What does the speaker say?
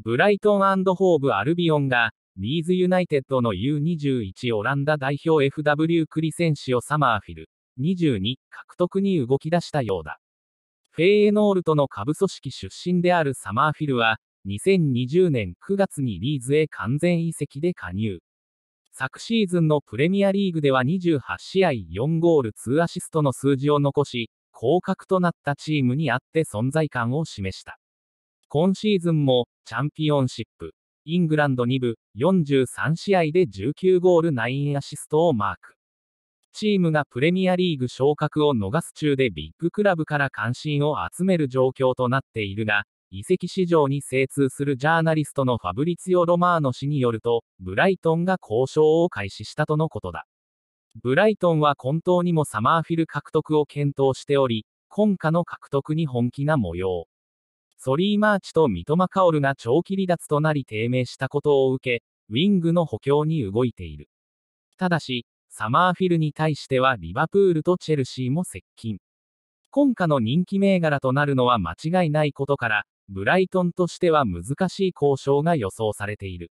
ブライトンホーブ・アルビオンが、リーズユナイテッドの U21 オランダ代表 FW クリセンシオ・サマーフィル、22獲得に動き出したようだ。フェイエノールトの下部組織出身であるサマーフィルは、2020年9月にリーズへ完全移籍で加入。昨シーズンのプレミアリーグでは28試合4ゴール2アシストの数字を残し、降格となったチームにあって存在感を示した。今シーズンもチャンピオンシップ。イングランド2部、43試合で19ゴール9アシストをマーク。チームがプレミアリーグ昇格を逃す中でビッグクラブから関心を集める状況となっているが、移籍市場に精通するジャーナリストのファブリツィオ・ロマーノ氏によると、ブライトンが交渉を開始したとのことだ。ブライトンは本当にもサマーフィル獲得を検討しており、今夏の獲得に本気な模様。ソリー・マーチと三笘薫が長期離脱となり低迷したことを受け、ウィングの補強に動いている。ただし、サマーフィルに対してはリバプールとチェルシーも接近。今夏の人気銘柄となるのは間違いないことから、ブライトンとしては難しい交渉が予想されている。